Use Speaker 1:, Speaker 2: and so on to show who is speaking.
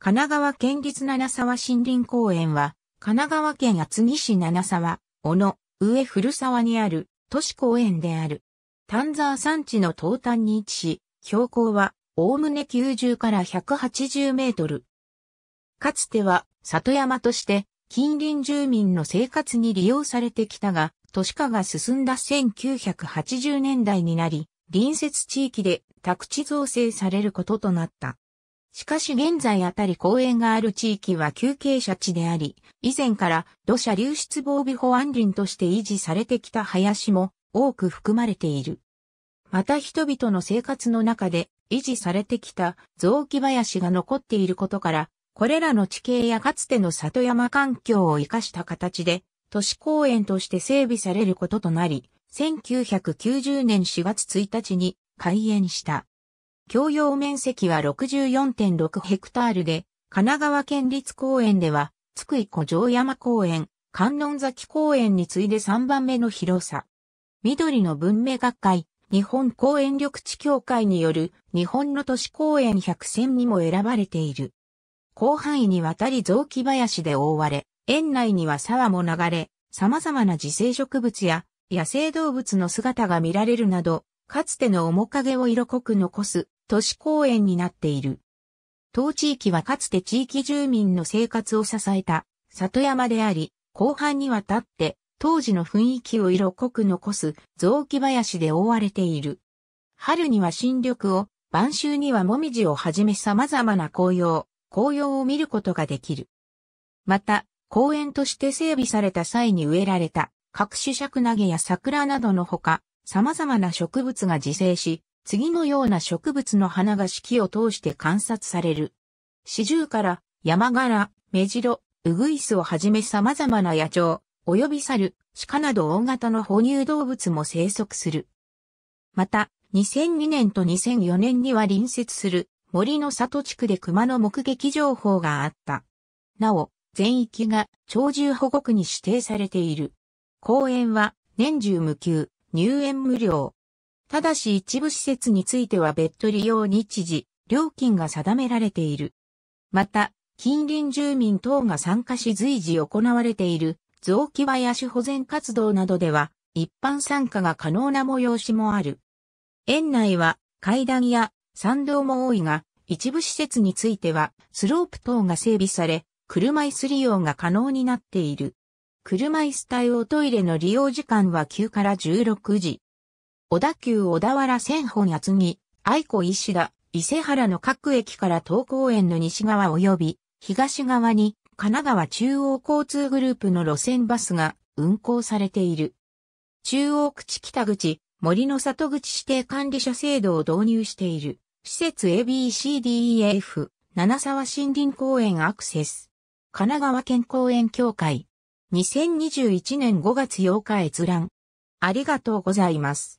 Speaker 1: 神奈川県立七沢森林公園は、神奈川県厚木市七沢、小野、上古沢にある都市公園である。丹沢山地の東端に位置し、標高は、おおむね90から180メートル。かつては、里山として、近隣住民の生活に利用されてきたが、都市化が進んだ1980年代になり、隣接地域で宅地造成されることとなった。しかし現在あたり公園がある地域は休憩者地であり、以前から土砂流出防備保安林として維持されてきた林も多く含まれている。また人々の生活の中で維持されてきた雑木林が残っていることから、これらの地形やかつての里山環境を生かした形で、都市公園として整備されることとなり、1990年4月1日に開園した。共用面積は64.6ヘクタールで、神奈川県立公園では、津久井湖城山公園、観音崎公園に次いで3番目の広さ。緑の文明学会、日本公園緑地協会による日本の都市公園100選にも選ばれている。広範囲にわたり雑木林で覆われ、園内には沢も流れ、様々な自生植物や野生動物の姿が見られるなど、かつての面影を色濃く残す都市公園になっている。当地域はかつて地域住民の生活を支えた里山であり、後半にわたって当時の雰囲気を色濃く残す雑木林で覆われている。春には新緑を、晩秋にはもみじをはじめ様々な紅葉、紅葉を見ることができる。また、公園として整備された際に植えられた各種尺投げや桜などのほか、様々な植物が自生し、次のような植物の花が四季を通して観察される。四十から山柄、目白、ウグイスをはじめ様々な野鳥、及び猿、鹿など大型の哺乳動物も生息する。また、2002年と2004年には隣接する森の里地区で熊の目撃情報があった。なお、全域が鳥獣保護区に指定されている。公園は年中無休、入園無料、ただし一部施設については別途利用日時、料金が定められている。また、近隣住民等が参加し随時行われている雑木林保全活動などでは一般参加が可能な催しもある。園内は階段や参道も多いが、一部施設についてはスロープ等が整備され、車椅子利用が可能になっている。車椅子対応トイレの利用時間は9から16時。小田急小田原千本厚木、愛子石田、伊勢原の各駅から東公園の西側及び東側に神奈川中央交通グループの路線バスが運行されている。中央口北口、森の里口指定管理者制度を導入している。施設 ABCDEF、七沢森林公園アクセス。神奈川県公園協会。2021年5月8日閲覧。ありがとうございます。